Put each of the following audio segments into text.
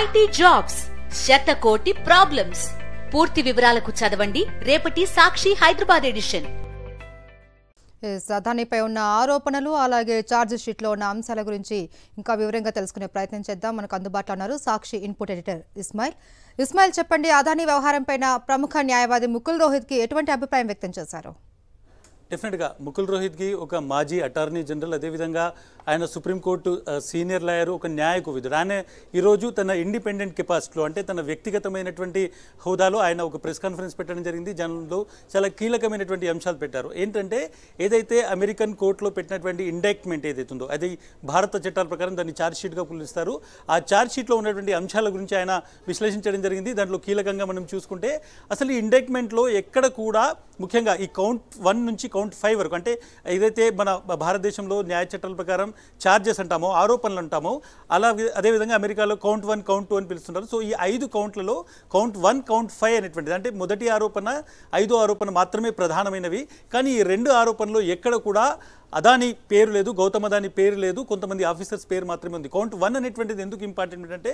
IT jobs శతకోటి problems పూర్తి వివరాలకు చదవండి రేపటి సాక్షి హైదరాబాద్ ఎడిషన్ దానిపై ఉన్న ఆరోపణలు అలాగే ఛార్జ్ షీట్లో ఉన్న అంశాల గురించి ఇంకా వివరంగా తెలుసుకునే ప్రయత్నం చేద్దాం మనకు అందుబాటులో ఉన్నారు సాక్షి ఇన్పుట్ ఎడిటర్ ఇస్మాయిల్ ఇస్మాయిల్ చెప్పండి అదాని వ్యవహారంపైన ప్రముఖ న్యాయవాది ముకుల్ రోహిత్కి ఎటువంటి అభిప్రాయం వ్యక్తం చేశారు డెఫినెట్గా ముకుల్ రోహిత్కి ఒక మాజీ అటార్నీ జనరల్ అదేవిధంగా ఆయన సుప్రీంకోర్టు సీనియర్ లాయర్ ఒక న్యాయకువిధుడు ఆయన ఈరోజు తన ఇండిపెండెంట్ కెపాసిటీలో అంటే తన వ్యక్తిగతమైనటువంటి హోదాలో ఆయన ఒక ప్రెస్ కాన్ఫరెన్స్ పెట్టడం జరిగింది జనంలో చాలా కీలకమైనటువంటి అంశాలు పెట్టారు ఏంటంటే ఏదైతే అమెరికన్ కోర్టులో పెట్టినటువంటి ఇండైక్ట్మెంట్ ఏదైతుందో అది భారత చట్టాల ప్రకారం దాన్ని ఛార్జ్షీట్గా పిలుస్తారు ఆ ఛార్జ్షీట్లో ఉన్నటువంటి అంశాల గురించి ఆయన విశ్లేషించడం జరిగింది దాంట్లో కీలకంగా మనం చూసుకుంటే అసలు ఈ ఇండైక్ట్మెంట్లో ఎక్కడ కూడా ముఖ్యంగా ఈ కౌంట్ వన్ నుంచి కౌంట్ ఫైవ్ వరకు అంటే ఏదైతే మన భారతదేశంలో న్యాయ చట్టాల ప్రకారం ఛార్జెస్ అంటామో ఆరోపణలు అంటామో అలా అదేవిధంగా అమెరికాలో కౌంట్ వన్ కౌంట్ టూ అని పిలుస్తుంటారు సో ఈ ఐదు కౌంట్లలో కౌంట్ వన్ కౌంట్ ఫైవ్ అనేటువంటిది అంటే మొదటి ఆరోపణ ఐదో ఆరోపణ మాత్రమే ప్రధానమైనవి కానీ ఈ రెండు ఆరోపణలు ఎక్కడ కూడా అదాని పేరు లేదు గౌతమ్ అదాని పేరు లేదు కొంతమంది ఆఫీసర్స్ పేరు మాత్రమే ఉంది కౌంట్ వన్ అనేటువంటిది ఎందుకు ఇంపార్టెంట్ అంటే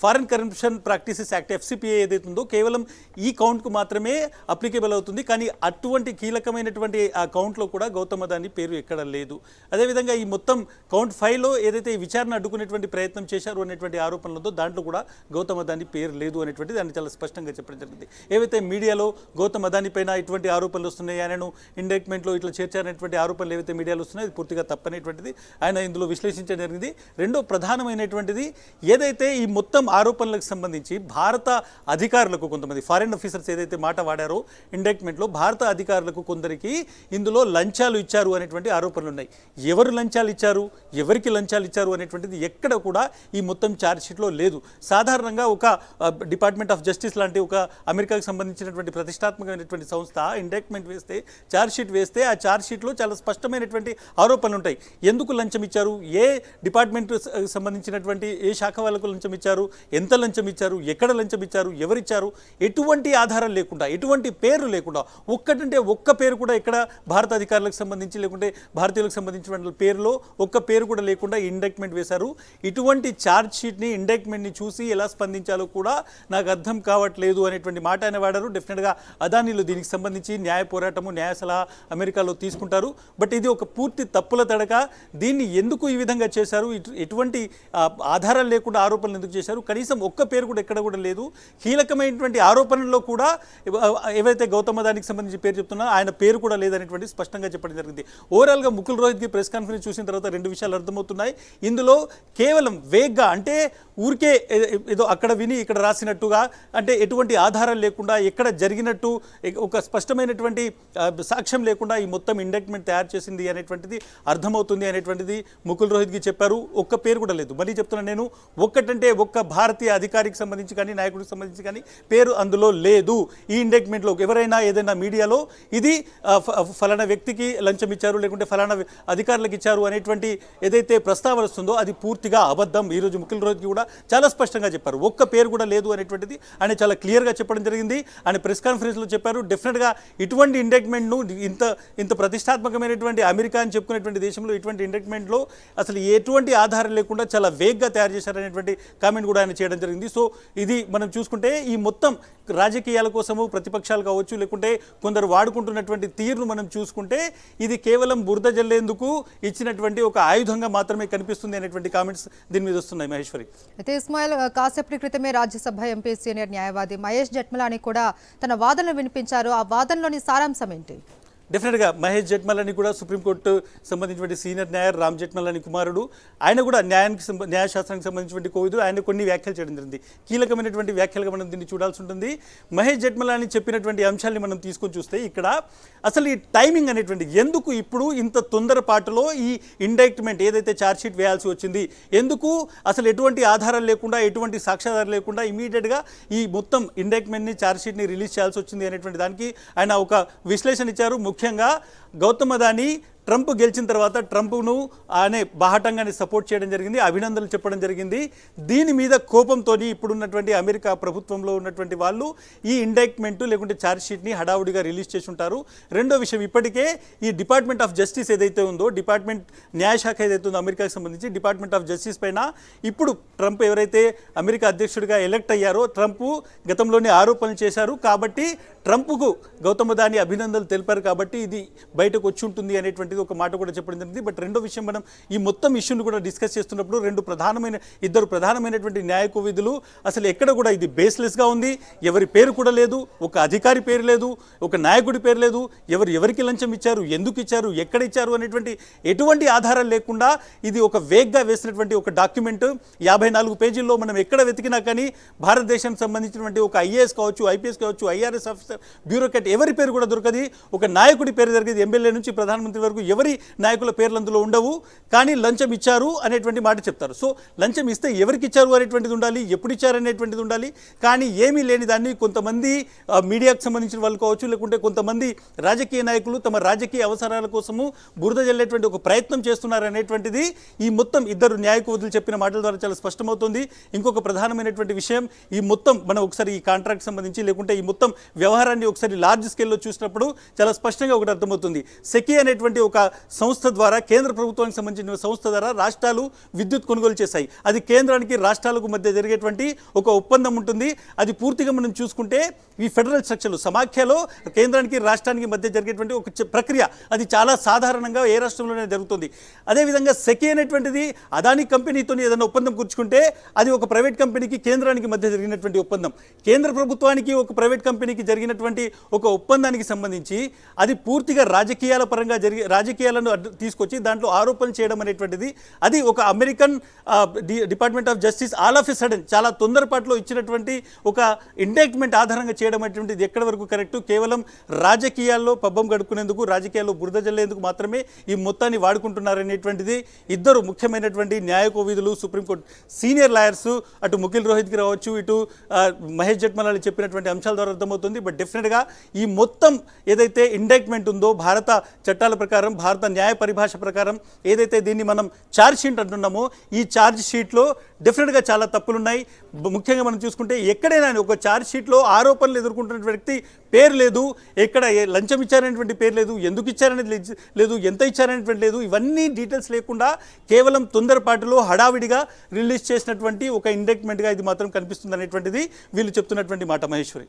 foreign corruption practices act FCPI ఏదైతే ఉందో కేవలం ఈ కౌంట్కు మాత్రమే అప్లికేబుల్ అవుతుంది కానీ అటువంటి కీలకమైనటువంటి ఆ కౌంట్లో కూడా గౌతమ్ అదాని పేరు ఎక్కడ లేదు అదేవిధంగా ఈ మొత్తం కౌంట్ ఫైవ్లో ఏదైతే విచారణ అడ్డుకునేటువంటి ప్రయత్నం చేశారు అనేటువంటి ఆరోపణలు ఉందో దాంట్లో కూడా గౌతమ్ అదాని పేరు లేదు అనేటువంటిది దాన్ని చాలా స్పష్టంగా చెప్పడం జరిగింది ఏవైతే మీడియాలో గౌతమ్ అదాని పైన ఇటువంటి ఆరోపణలు వస్తున్నాయి ఆయనను ఇండైక్మెంట్లో ఇట్లా చేర్చారనేటువంటి ఆరోపణలు ఏవైతే మీడియా వస్తున్నాయి ఇది పూర్తిగా తప్పనేటువంటిది ఆయన ఇందులో విశ్లేషించడం జరిగింది రెండో ప్రధానమైనటువంటిది ఏదైతే ఈ మొత్తం ఆరోపణలకు సంబంధించి భారత అధికారులకు కొంతమంది ఫారెన్ ఆఫీసర్స్ ఏదైతే మాట వాడారో ఇండక్ట్మెంట్లో భారత అధికారులకు కొందరికి ఇందులో లంచాలు ఇచ్చారు అనేటువంటి ఆరోపణలు ఉన్నాయి ఎవరు లంచాలు ఇచ్చారు ఎవరికి లంచాలు ఇచ్చారు అనేటువంటిది ఎక్కడ కూడా ఈ మొత్తం ఛార్జ్షీట్లో లేదు సాధారణంగా ఒక డిపార్ట్మెంట్ ఆఫ్ జస్టిస్ లాంటి ఒక అమెరికాకు సంబంధించినటువంటి ప్రతిష్టాత్మకమైనటువంటి సంస్థ ఇండక్ట్మెంట్ వేస్తే ఛార్జ్షీట్ వేస్తే ఆ ఛార్జ్షీట్లో చాలా స్పష్టమైనటువంటి ఉన్నటువంటి ఆరోపణలు ఉంటాయి ఎందుకు లంచం ఇచ్చారు ఏ డిపార్ట్మెంట్ సంబంధించినటువంటి ఏ శాఖ వాళ్ళకు లంచం ఇచ్చారు ఎంత లంచం ఇచ్చారు ఎక్కడ లంచం ఇచ్చారు ఎవరిచ్చారు ఎటువంటి ఆధారం లేకుండా ఎటువంటి పేరు లేకుండా ఒక్కటంటే ఒక్క పేరు కూడా ఇక్కడ భారత అధికారులకు సంబంధించి లేకుంటే భారతీయులకు సంబంధించిన పేరులో ఒక్క పేరు కూడా లేకుండా ఇండక్ట్మెంట్ వేశారు ఇటువంటి ఛార్జ్ షీట్ని ఇండక్ట్మెంట్ని చూసి ఎలా స్పందించాలో కూడా నాకు అర్థం కావట్లేదు అనేటువంటి మాట ఆయన వాడారు డెఫినెట్గా అదానీలు దీనికి సంబంధించి న్యాయ పోరాటము న్యాయ సలహా అమెరికాలో తీసుకుంటారు బట్ ఇది ఒక పూర్తి తప్పుల తడక దీన్ని ఎందుకు ఈ విధంగా చేశారు ఎటువంటి ఆధారాలు లేకుండా ఆరోపణలు ఎందుకు చేశారు కనీసం ఒక్క పేరు కూడా ఎక్కడ కూడా లేదు కీలకమైనటువంటి ఆరోపణల్లో కూడా ఏవైతే గౌతమ దానికి సంబంధించి పేరు చెప్తున్నా ఆయన పేరు కూడా లేదనేటువంటి స్పష్టంగా చెప్పడం జరిగింది ఓవరాల్గా ముకుల్ రోహిత్కి ప్రెస్ కాన్ఫరెన్స్ చూసిన తర్వాత రెండు విషయాలు అర్థమవుతున్నాయి ఇందులో కేవలం వేగ్గా అంటే ఊరికే ఏదో అక్కడ విని ఇక్కడ రాసినట్టుగా అంటే ఎటువంటి ఆధారాలు లేకుండా ఎక్కడ జరిగినట్టు ఒక స్పష్టమైనటువంటి సాక్ష్యం లేకుండా ఈ మొత్తం ఇండక్ట్మెంట్ తయారు చేసింది అనే అనేటువంటిది అర్థమవుతుంది అనేటువంటిది ముకుల్ రోహిత్కి చెప్పారు ఒక్క పేరు కూడా లేదు మళ్ళీ చెప్తున్నాను నేను ఒక్కటంటే ఒక్క భారతీయ అధికారికి సంబంధించి కానీ నాయకుడికి సంబంధించి కానీ పేరు అందులో లేదు ఈ ఇండెక్ట్మెంట్లో ఎవరైనా ఏదైనా మీడియాలో ఇది ఫలానా వ్యక్తికి లంచం ఇచ్చారు లేకుంటే ఫలానా అధికారులకు ఇచ్చారు అనేటువంటి ఏదైతే ప్రస్తావన వస్తుందో అది పూర్తిగా అబద్ధం ఈరోజు ముకుల్ రోహిత్కి కూడా చాలా స్పష్టంగా చెప్పారు ఒక్క పేరు కూడా లేదు అనేటువంటిది ఆయన చాలా క్లియర్గా చెప్పడం జరిగింది ఆయన ప్రెస్ కాన్ఫరెన్స్లో చెప్పారు డెఫినెట్గా ఇటువంటి ఇండెక్ట్మెంట్ను ఇంత ఇంత ప్రతిష్టాత్మకమైనటువంటి అమెరికా అమెరికా అని చెప్పుకునేటువంటి దేశంలో ఇటువంటి ఇండక్ట్మెంట్లో అసలు ఎటువంటి ఆధారం లేకుండా చాలా వేగ్గా తయారు చేశారనేటువంటి కామెంట్ కూడా ఆయన చేయడం జరిగింది సో ఇది మనం చూసుకుంటే ఈ మొత్తం రాజకీయాల కోసము ప్రతిపక్షాలు కావచ్చు లేకుంటే కొందరు వాడుకుంటున్నటువంటి తీరును మనం చూసుకుంటే ఇది కేవలం బురద జల్లేందుకు ఇచ్చినటువంటి ఒక ఆయుధంగా మాత్రమే కనిపిస్తుంది అనేటువంటి కామెంట్స్ దీని మీద వస్తున్నాయి మహేశ్వరి అయితే ఇస్మాయిల్ కాసేపటి క్రితమే రాజ్యసభ ఎంపీ సీనియర్ న్యాయవాది మహేష్ జట్మలాని కూడా తన వాదనలు వినిపించారు ఆ వాదనలోని సారాంశం ఏంటి డెఫినెట్గా మహేష్ జట్మలని కూడా సుప్రీంకోర్టు సంబంధించినటువంటి సీనియర్ న్యాయర్ రామ్ అని కుమారుడు ఆయన కూడా న్యాయానికి న్యాయశాస్త్రానికి సంబంధించినటువంటి కోవిదుడు ఆయన కొన్ని వ్యాఖ్యలు చేయడం జరిగింది కీలకమైనటువంటి వ్యాఖ్యలుగా మనం దీన్ని చూడాల్సి ఉంటుంది మహేష్ అని చెప్పినటువంటి అంశాన్ని మనం తీసుకొని చూస్తే ఇక్కడ అసలు ఈ టైమింగ్ అనేటువంటి ఎందుకు ఇప్పుడు ఇంత తొందరపాటులో ఈ ఇండైక్ట్మెంట్ ఏదైతే ఛార్జ్షీట్ వేయాల్సి వచ్చింది ఎందుకు అసలు ఎటువంటి ఆధారాలు లేకుండా ఎటువంటి సాక్ష్యాధారం లేకుండా ఇమీడియట్గా ఈ మొత్తం ఇండైక్ట్మెంట్ని ఛార్జ్షీట్ని రిలీజ్ చేయాల్సి వచ్చింది అనేటువంటి దానికి ఆయన ఒక విశ్లేషణ ఇచ్చారు 6회인가 గౌతమ్ అదానీ ట్రంప్ గెలిచిన తర్వాత ట్రంప్ను అనే బాహటంగానే సపోర్ట్ చేయడం జరిగింది అభినందనలు చెప్పడం జరిగింది దీని మీద కోపంతో ఇప్పుడున్నటువంటి అమెరికా ప్రభుత్వంలో ఉన్నటువంటి వాళ్ళు ఈ ఇండైక్మెంట్ లేకుంటే ఛార్జ్షీట్ని హడావుడిగా రిలీజ్ చేసి ఉంటారు రెండో విషయం ఇప్పటికే ఈ డిపార్ట్మెంట్ ఆఫ్ జస్టిస్ ఏదైతే ఉందో డిపార్ట్మెంట్ న్యాయశాఖ ఏదైతే ఉందో అమెరికాకి సంబంధించి డిపార్ట్మెంట్ ఆఫ్ జస్టిస్ పైన ఇప్పుడు ట్రంప్ ఎవరైతే అమెరికా అధ్యక్షుడిగా ఎలక్ట్ అయ్యారో ట్రంప్ గతంలోనే ఆరోపణలు చేశారు కాబట్టి ట్రంప్కు గౌతమ్ దాని అభినందనలు తెలిపారు కాబట్టి ఇది బయటకు వచ్చి ఉంటుంది అనేటువంటిది ఒక మాట కూడా చెప్పడం జరిగింది బట్ రెండో విషయం మనం ఈ మొత్తం ఇష్యూని కూడా డిస్కస్ చేస్తున్నప్పుడు రెండు ప్రధానమైన ఇద్దరు ప్రధానమైనటువంటి విధులు అసలు ఎక్కడ కూడా ఇది బేస్లెస్గా ఉంది ఎవరి పేరు కూడా లేదు ఒక అధికారి పేరు లేదు ఒక నాయకుడి పేరు లేదు ఎవరు ఎవరికి లంచం ఇచ్చారు ఎందుకు ఇచ్చారు ఎక్కడ ఇచ్చారు అనేటువంటి ఎటువంటి ఆధారాలు లేకుండా ఇది ఒక వేగ్గా వేసినటువంటి ఒక డాక్యుమెంట్ యాభై నాలుగు పేజీల్లో మనం ఎక్కడ వెతికినా కానీ భారతదేశం సంబంధించినటువంటి ఒక ఐఏఎస్ కావచ్చు ఐపీఎస్ కావచ్చు ఐఆర్ఎస్ ఆఫీసర్ బ్యూరోక్రాట్ ఎవరి పేరు కూడా దొరకది ఒక నాయకుడి పేరు దొరికింది ఎమ్మెల్యే నుంచి ప్రధానమంత్రి వరకు ఎవరి నాయకుల పేర్లు అందులో ఉండవు కానీ లంచం ఇచ్చారు అనేటువంటి మాట చెప్తారు సో లంచం ఇస్తే ఎవరికి ఇచ్చారు అనేటువంటిది ఉండాలి ఎప్పుడు ఇచ్చారు అనేటువంటిది ఉండాలి కానీ ఏమీ లేని దాన్ని కొంతమంది మీడియాకు సంబంధించిన వాళ్ళు కావచ్చు లేకుంటే కొంతమంది రాజకీయ నాయకులు తమ రాజకీయ అవసరాల కోసము బురద జల్లేటువంటి ఒక ప్రయత్నం చేస్తున్నారు అనేటువంటిది ఈ మొత్తం ఇద్దరు న్యాయకువదులు చెప్పిన మాటల ద్వారా చాలా స్పష్టమవుతుంది ఇంకొక ప్రధానమైనటువంటి విషయం ఈ మొత్తం మనం ఒకసారి ఈ కాంట్రాక్ట్ సంబంధించి లేకుంటే ఈ మొత్తం వ్యవహారాన్ని ఒకసారి లార్జ్ స్కేల్లో చూసినప్పుడు చాలా స్పష్టంగా ఒకటి అర్థమవుతుంది సెకీ అనేటువంటి ఒక సంస్థ ద్వారా కేంద్ర ప్రభుత్వానికి సంబంధించిన సంస్థ ద్వారా రాష్ట్రాలు విద్యుత్ కొనుగోలు చేశాయి అది కేంద్రానికి రాష్ట్రాలకు మధ్య జరిగేటువంటి ఒక ఒప్పందం ఉంటుంది అది పూర్తిగా మనం చూసుకుంటే ఈ ఫెడరల్ స్ట్రక్చర్లు సమాఖ్యలో కేంద్రానికి రాష్ట్రానికి మధ్య జరిగేటువంటి ఒక ప్రక్రియ అది చాలా సాధారణంగా ఏ రాష్ట్రంలోనే జరుగుతుంది అదేవిధంగా సెకీ అనేటువంటిది అదాని కంపెనీతో ఏదైనా ఒప్పందం కూర్చుకుంటే అది ఒక ప్రైవేట్ కంపెనీకి కేంద్రానికి మధ్య జరిగినటువంటి ఒప్పందం కేంద్ర ప్రభుత్వానికి ఒక ప్రైవేట్ కంపెనీకి జరిగినటువంటి ఒక ఒప్పందానికి సంబంధించి అది పూర్తిగా రాజకీయాల పరంగా జరిగే రాజకీయాలను తీసుకొచ్చి దాంట్లో ఆరోపణలు చేయడం అనేటువంటిది అది ఒక American department of justice all of a sudden చాలా తొందరపాటులో ఇచ్చినటువంటి ఒక ఇండైక్ట్మెంట్ ఆధారంగా చేయడం అనేటువంటిది ఎక్కడి వరకు కరెక్టు కేవలం రాజకీయాల్లో పబ్బం గడుపుకునేందుకు రాజకీయాల్లో బురద జల్లేందుకు మాత్రమే ఈ మొత్తాన్ని వాడుకుంటున్నారనేటువంటిది ఇద్దరు ముఖ్యమైనటువంటి న్యాయ కోవిధులు సుప్రీంకోర్టు సీనియర్ లాయర్స్ అటు ముఖిల్ రోహిత్కి రావచ్చు ఇటు మహేష్ జట్మలాలి చెప్పినటువంటి అంశాల ద్వారా అర్థమవుతుంది బట్ డెఫినెట్గా ఈ మొత్తం ఏదైతే ఇండైక్ట్మెంట్ ఉందో భారత భారత చట్టాల ప్రకారం భారత న్యాయ పరిభాష ప్రకారం ఏదైతే దీన్ని మనం ఛార్జ్ షీట్ అంటున్నామో ఈ ఛార్జ్ షీట్లో డెఫినెట్గా చాలా తప్పులున్నాయి ముఖ్యంగా మనం చూసుకుంటే ఎక్కడైనా ఒక ఛార్జ్ షీట్లో ఆరోపణలు ఎదుర్కొంటున్న వ్యక్తి పేరు లేదు ఎక్కడ లంచం ఇచ్చారనేటువంటి పేరు లేదు ఎందుకు ఇచ్చారనేది లేదు ఎంత ఇచ్చారనేటువంటి లేదు ఇవన్నీ డీటెయిల్స్ లేకుండా కేవలం తొందరపాటులో హడావిడిగా రిలీజ్ చేసినటువంటి ఒక ఇండెక్ట్మెంట్గా ఇది మాత్రం కనిపిస్తుంది అనేటువంటిది వీళ్ళు చెప్తున్నటువంటి మాట మహేశ్వరి